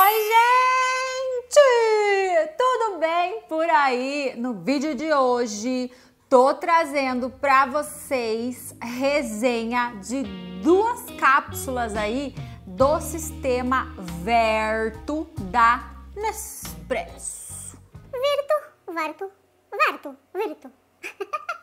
Oi, gente! Tudo bem por aí? No vídeo de hoje, tô trazendo para vocês resenha de duas cápsulas aí do sistema Verto da Nespresso. Verto, Verto, Verto, Verto.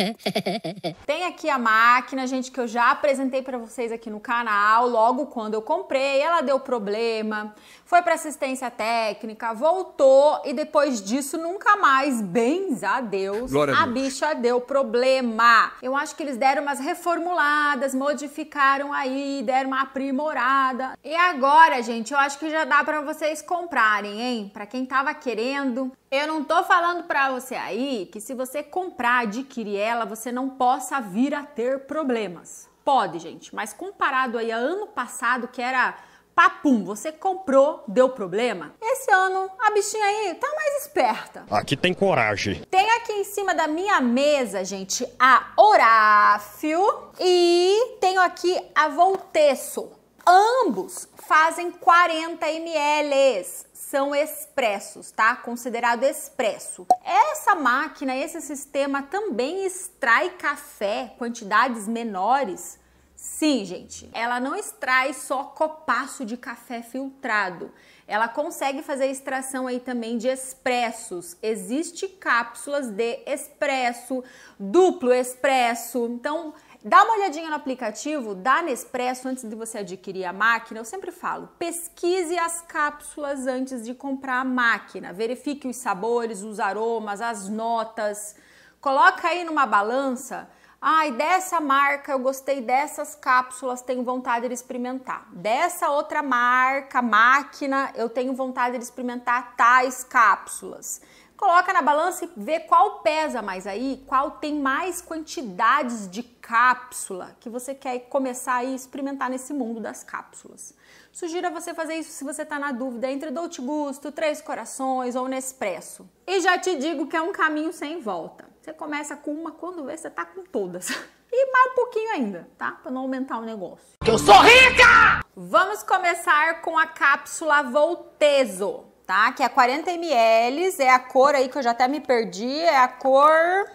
Tem aqui a máquina, gente, que eu já apresentei para vocês aqui no canal, logo quando eu comprei, ela deu problema, foi para assistência técnica, voltou e depois disso nunca mais, bens a Deus, Glória a, Deus. bicha deu problema. Eu acho que eles deram umas reformuladas, modificaram aí, deram uma aprimorada. E agora, gente, eu acho que já dá para vocês comprarem, hein? Para quem tava querendo, eu não tô falando pra você aí que se você comprar, adquirir ela, você não possa vir a ter problemas. Pode, gente, mas comparado aí a ano passado, que era papum, você comprou, deu problema. Esse ano a bichinha aí tá mais esperta. Aqui tem coragem. Tem aqui em cima da minha mesa, gente, a Oráfio e tenho aqui a volteço. Ambos fazem 40 ml, são expressos, tá? Considerado expresso. Essa máquina, esse sistema também extrai café, quantidades menores. Sim, gente, ela não extrai só copaço de café filtrado. Ela consegue fazer extração aí também de expressos. Existe cápsulas de expresso, duplo expresso. Então, Dá uma olhadinha no aplicativo da Nespresso antes de você adquirir a máquina. Eu sempre falo, pesquise as cápsulas antes de comprar a máquina. Verifique os sabores, os aromas, as notas. Coloca aí numa balança. Ai, dessa marca eu gostei dessas cápsulas, tenho vontade de experimentar. Dessa outra marca, máquina, eu tenho vontade de experimentar tais cápsulas coloca na balança e vê qual pesa mais aí, qual tem mais quantidades de cápsula que você quer começar a experimentar nesse mundo das cápsulas. Sugiro a você fazer isso se você está na dúvida entre Dolce Gusto, Três Corações ou Nespresso. E já te digo que é um caminho sem volta. Você começa com uma, quando vê, você tá com todas. E mais um pouquinho ainda, tá? Para não aumentar o negócio. Que eu sou rica! Vamos começar com a cápsula Volteso tá? Que é 40 ml, é a cor aí que eu já até me perdi, é a cor...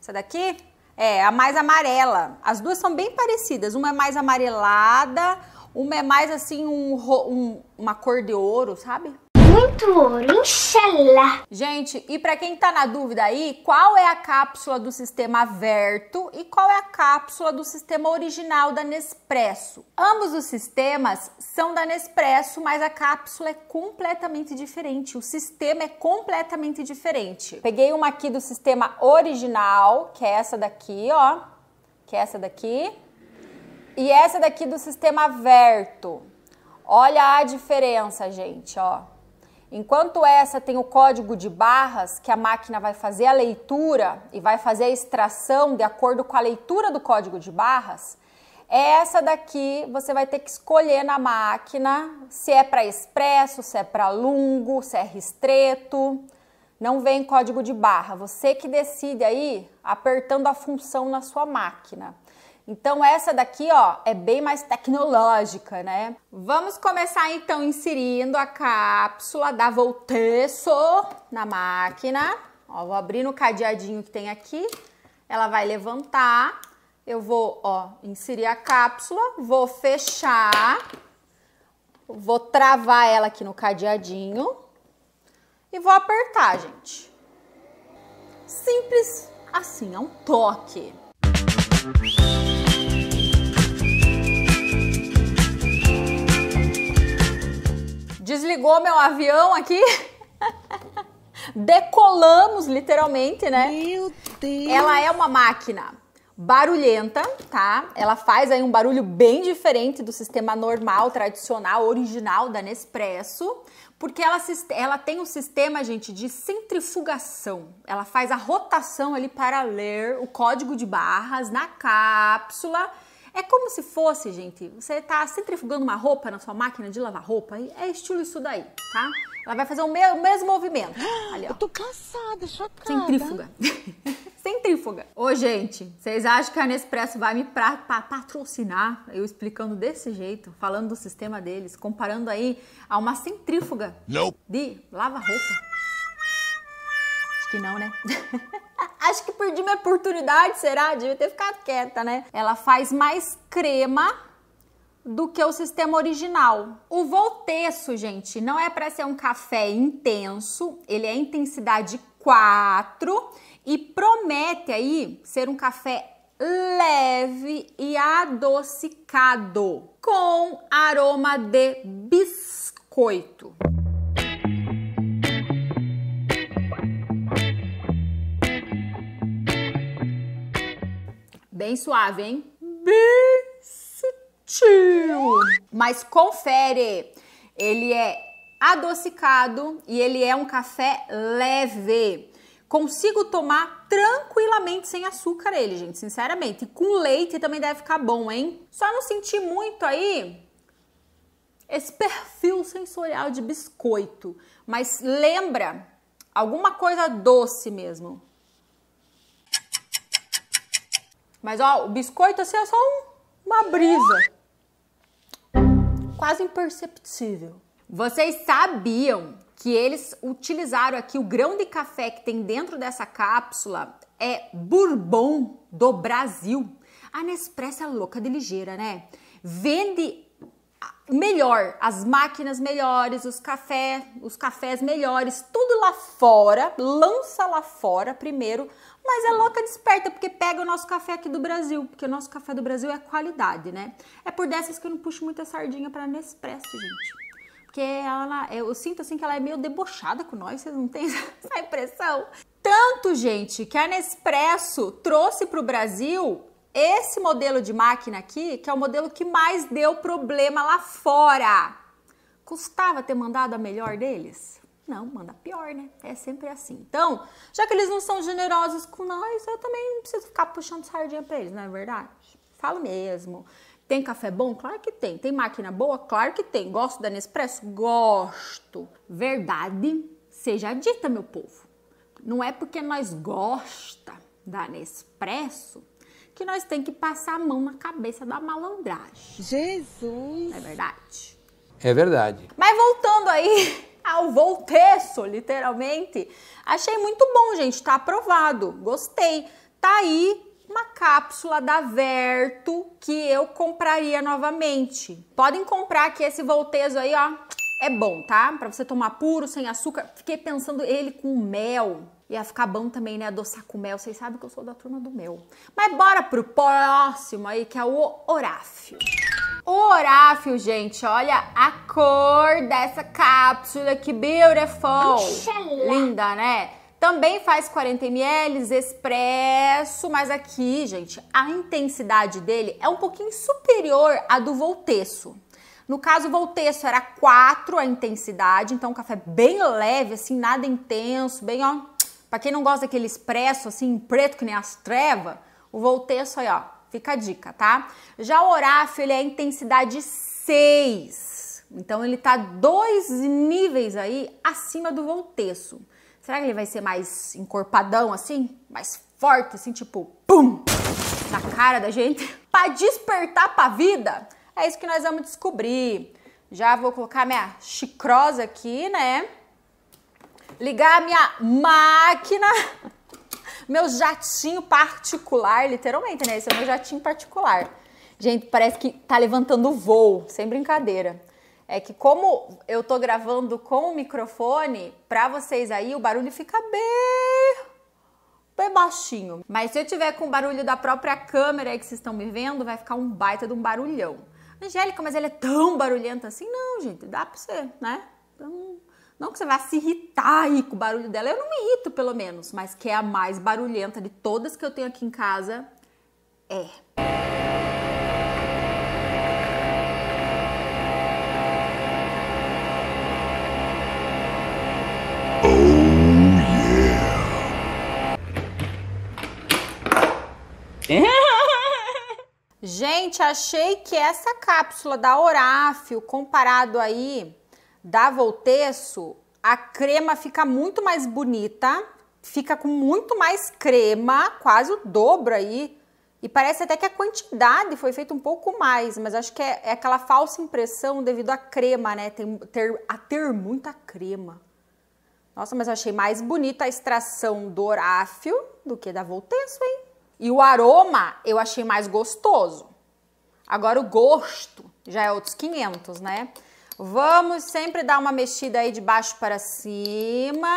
Essa daqui? É, a mais amarela. As duas são bem parecidas, uma é mais amarelada, uma é mais assim um, um, uma cor de ouro, sabe? muito ouro, Gente, e para quem tá na dúvida aí, qual é a cápsula do sistema Verto e qual é a cápsula do sistema original da Nespresso? Ambos os sistemas são da Nespresso, mas a cápsula é completamente diferente, o sistema é completamente diferente. Peguei uma aqui do sistema original, que é essa daqui, ó, que é essa daqui. E essa daqui do sistema Verto. Olha a diferença, gente, ó. Enquanto essa tem o código de barras, que a máquina vai fazer a leitura e vai fazer a extração de acordo com a leitura do código de barras, essa daqui você vai ter que escolher na máquina se é para expresso, se é para longo, se é restrito, Não vem código de barra, você que decide aí apertando a função na sua máquina. Então essa daqui, ó, é bem mais tecnológica, né? Vamos começar então inserindo a cápsula da Voltesso na máquina. Ó, vou abrir no cadeadinho que tem aqui. Ela vai levantar. Eu vou, ó, inserir a cápsula, vou fechar, vou travar ela aqui no cadeadinho e vou apertar, gente. Simples assim, é um toque. desligou meu avião aqui. Decolamos, literalmente, né? Meu Deus! Ela é uma máquina barulhenta, tá? Ela faz aí um barulho bem diferente do sistema normal, tradicional, original da Nespresso, porque ela, ela tem um sistema, gente, de centrifugação. Ela faz a rotação ali para ler o código de barras na cápsula é como se fosse, gente, você tá centrifugando uma roupa na sua máquina de lavar roupa. É estilo isso daí, tá? Ela vai fazer o, mesmo movimento. Ali, ó. Eu tô cansada, chocada. Centrífuga. Centrífuga. Ô, gente, vocês acham que a Nespresso vai me patrocinar? Eu explicando desse jeito, falando do sistema deles, comparando aí a uma centrífuga Não. de lava-roupa. Acho que não, né? Acho que perdi minha oportunidade, será? Devia ter ficado quieta, né? Ela faz mais crema do que o sistema original. O Volteço, gente, não é para ser um café intenso, ele é intensidade 4 e promete aí ser um café leve e adocicado com aroma de biscoito. bem suave, hein? Bem sutil. Mas confere, ele é adocicado e ele é um café leve. Consigo tomar tranquilamente sem açúcar ele, gente, sinceramente. E com leite também deve ficar bom, hein? Só não senti muito aí esse perfil sensorial de biscoito, mas lembra alguma coisa doce mesmo. Mas ó, o biscoito assim é só um, uma brisa. Quase imperceptível. Vocês sabiam que eles utilizaram aqui o grão de café que tem dentro dessa cápsula é bourbon do Brasil. A Nespresso é louca de ligeira, né? Vende melhor, as máquinas melhores, os cafés, os cafés melhores, tudo lá fora, lança lá fora primeiro mas é louca desperta, porque pega o nosso café aqui do Brasil, porque o nosso café do Brasil é qualidade, né? É por dessas que eu não puxo muita sardinha para Nespresso, gente. Porque ela, eu sinto assim que ela é meio debochada com nós, vocês não têm essa impressão? Tanto, gente, que a Nespresso trouxe para o Brasil esse modelo de máquina aqui, que é o modelo que mais deu problema lá fora. Custava ter mandado a melhor deles? Não, manda pior, né? É sempre assim. Então, já que eles não são generosos com nós, eu também não preciso ficar puxando sardinha para eles, não é verdade? Falo mesmo. Tem café bom? Claro que tem. Tem máquina boa? Claro que tem. Gosto da Nespresso? Gosto. Verdade seja dita, meu povo. Não é porque nós gosta da Nespresso que nós tem que passar a mão na cabeça da malandragem. Jesus! É verdade. É verdade. Mas voltando aí ao ah, volteço, literalmente. Achei muito bom, gente, tá aprovado, gostei. Tá aí uma cápsula da Verto que eu compraria novamente. Podem comprar que esse voltezo aí, ó, é bom, tá? Para você tomar puro, sem açúcar. Fiquei pensando ele com mel. Ia ficar bom também, né? Adoçar com mel. Vocês sabem que eu sou da turma do mel. Mas bora pro próximo aí, que é o Horáfio. O Horáfio, gente, olha a cor dessa cápsula, que beautiful! Oxalá. Linda, né? Também faz 40 ml expresso, mas aqui, gente, a intensidade dele é um pouquinho superior à do Voltesso. No caso, o Voltesso era 4 a intensidade, então um café é bem leve, assim, nada intenso, bem, ó... Pra quem não gosta daquele expresso, assim, preto, que nem as trevas, o Voltesso aí, ó, Fica a dica, tá? Já o Horácio, ele é intensidade 6. Então ele tá dois níveis aí acima do volteço. Será que ele vai ser mais encorpadão assim? Mais forte assim, tipo, pum, na cara da gente? Para despertar para a vida? É isso que nós vamos descobrir. Já vou colocar minha chicrosa aqui, né? Ligar a minha máquina meu jatinho particular, literalmente, né? Esse é o meu jatinho particular. Gente, parece que tá levantando voo, sem brincadeira. É que como eu tô gravando com o microfone, pra vocês aí o barulho fica bem bem baixinho. Mas se eu tiver com o barulho da própria câmera aí que vocês estão me vendo, vai ficar um baita de um barulhão. Angélica, mas ele é tão barulhento assim? Não, gente, dá pra você, né? Então, não que você vá se irritar aí com o barulho dela, eu não me irrito pelo menos, mas que é a mais barulhenta de todas que eu tenho aqui em casa é. Oh, Gente, achei que essa cápsula da Oráfio, comparado aí da Voltesso, a crema fica muito mais bonita, fica com muito mais crema, quase o dobro aí. E parece até que a quantidade foi feita um pouco mais, mas acho que é, é aquela falsa impressão devido à crema, né? Tem, ter, a ter muita crema. Nossa, mas eu achei mais bonita a extração do Oráfio do que da Voltesso, hein? E o aroma eu achei mais gostoso. Agora o gosto já é outros 500, né? Vamos sempre dar uma mexida aí de baixo para cima,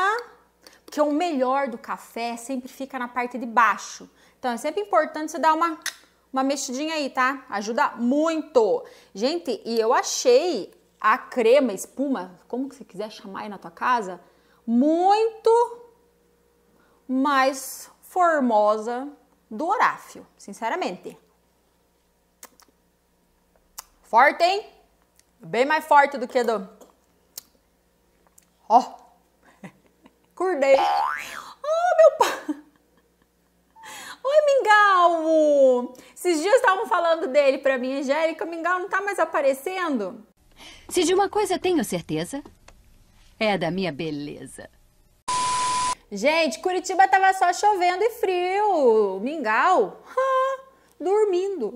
porque o melhor do café sempre fica na parte de baixo. Então é sempre importante você dar uma uma mexidinha aí, tá? Ajuda muito. Gente, e eu achei a crema, espuma, como que você quiser chamar aí na tua casa, muito mais formosa do Horáfio, sinceramente. Forte, hein? Bem mais forte do que do... Ó. Oh. Acordei. Oh, meu pai. Oi, Mingau! Esses dias estavam falando dele pra mim, Angélica. O Mingau não tá mais aparecendo? Se de uma coisa tenho certeza, é da minha beleza. Gente, Curitiba tava só chovendo e frio. Mingau, ah, dormindo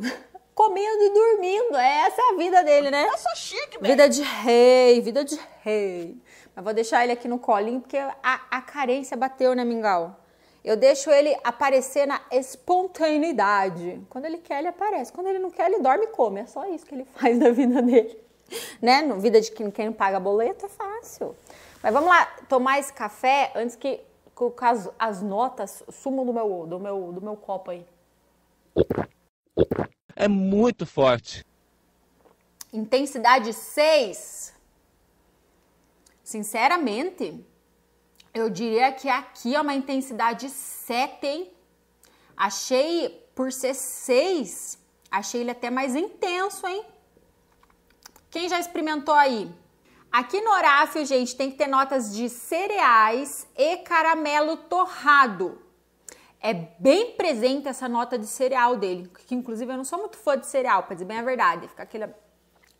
comendo e dormindo. É essa é a vida dele, né? Eu sou chique, velho. Vida de rei, vida de rei. Mas vou deixar ele aqui no colinho porque a, a carência bateu, né, mingau? Eu deixo ele aparecer na espontaneidade. Quando ele quer, ele aparece. Quando ele não quer, ele dorme e come. É só isso que ele faz da vida dele. Né? No vida de quem, quem paga boleto é fácil. Mas vamos lá tomar esse café antes que, que as, as notas sumam do meu, do, meu, do meu copo aí é muito forte. Intensidade 6. Sinceramente, eu diria que aqui é uma intensidade 7, Achei, por ser 6, achei ele até mais intenso, hein? Quem já experimentou aí? Aqui no Horácio, gente, tem que ter notas de cereais e caramelo torrado é bem presente essa nota de cereal dele, que inclusive eu não sou muito fã de cereal, para dizer bem a verdade, fica aquele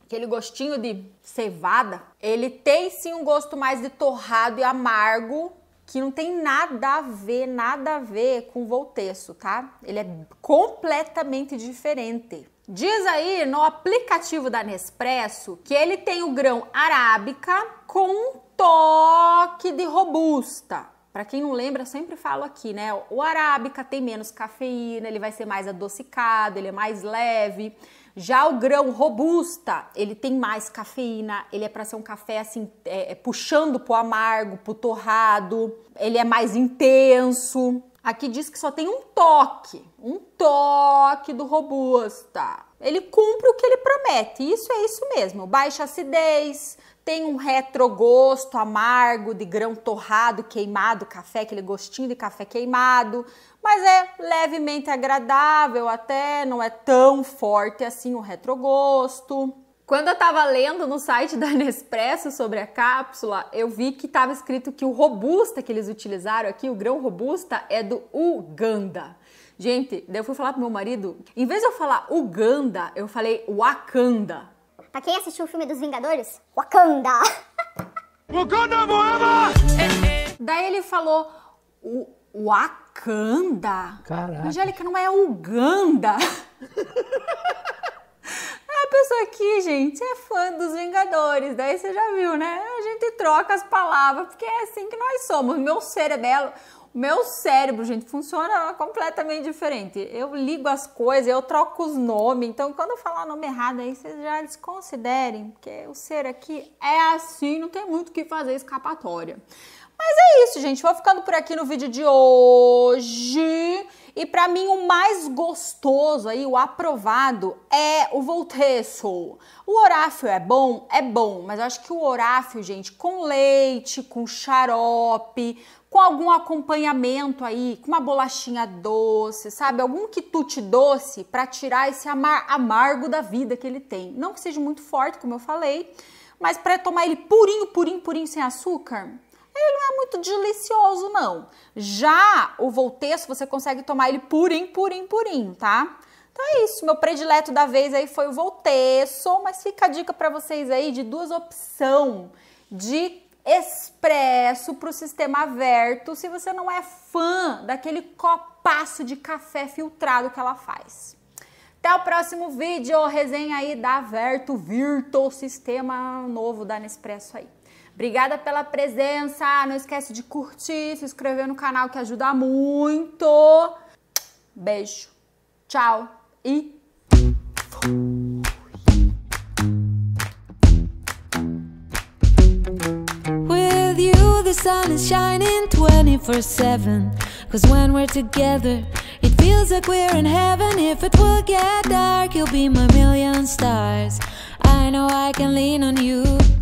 aquele gostinho de cevada. Ele tem sim um gosto mais de torrado e amargo, que não tem nada a ver, nada a ver com o volteço, tá? Ele é completamente diferente. Diz aí no aplicativo da Nespresso que ele tem o grão arábica com um toque de robusta. Para quem não lembra, eu sempre falo aqui, né? O arábica tem menos cafeína, ele vai ser mais adocicado, ele é mais leve. Já o grão robusta, ele tem mais cafeína, ele é para ser um café assim, é, é, puxando pro amargo, pro torrado, ele é mais intenso. Aqui diz que só tem um toque, um toque do robusta. Ele cumpre o que ele promete, isso é isso mesmo. Baixa acidez, tem um retrogosto amargo de grão torrado, queimado, café, aquele gostinho de café queimado, mas é levemente agradável até, não é tão forte assim o retrogosto. Quando eu estava lendo no site da Nespresso sobre a cápsula, eu vi que estava escrito que o robusta que eles utilizaram aqui, o grão robusta, é do Uganda. Gente, daí eu fui falar pro meu marido, em vez de eu falar Uganda, eu falei Wakanda. Pra quem assistiu o filme dos Vingadores, Wakanda! Wakanda Moema! Daí ele falou, o Wakanda? Caraca. Angélica, não é Uganda? É a pessoa aqui, gente, é fã dos Vingadores, daí você já viu, né? A gente troca as palavras, porque é assim que nós somos. Meu cerebelo, é meu cérebro, gente, funciona completamente diferente. Eu ligo as coisas, eu troco os nomes. Então, quando eu falar nome errado aí, vocês já desconsiderem, porque o ser aqui é assim, não tem muito o que fazer escapatória. Mas é isso, gente. Vou ficando por aqui no vídeo de hoje. E para mim o mais gostoso aí, o aprovado, é o Volteço. O oráfio é bom? É bom, mas eu acho que o oráfio, gente, com leite, com xarope, com algum acompanhamento aí, com uma bolachinha doce, sabe? Algum quitute doce para tirar esse amar amargo da vida que ele tem. Não que seja muito forte, como eu falei, mas para tomar ele purinho, purinho, purinho sem açúcar, ele não é muito delicioso não. Já o Volteço, você consegue tomar ele purinho, purinho, purinho, tá? Então é isso, meu predileto da vez aí foi o Volteço, mas fica a dica para vocês aí de duas opções de expresso para o sistema aberto se você não é fã daquele copaço de café filtrado que ela faz. Até o próximo vídeo, resenha aí da Verto Virto, sistema novo da Nespresso aí. Obrigada pela presença, não esquece de curtir, se inscrever no canal que ajuda muito. Beijo, tchau e... the sun is shining 24 7. Cause when we're together, it feels like we're in heaven. If it will get dark, you'll be my million stars. I know I can lean on you.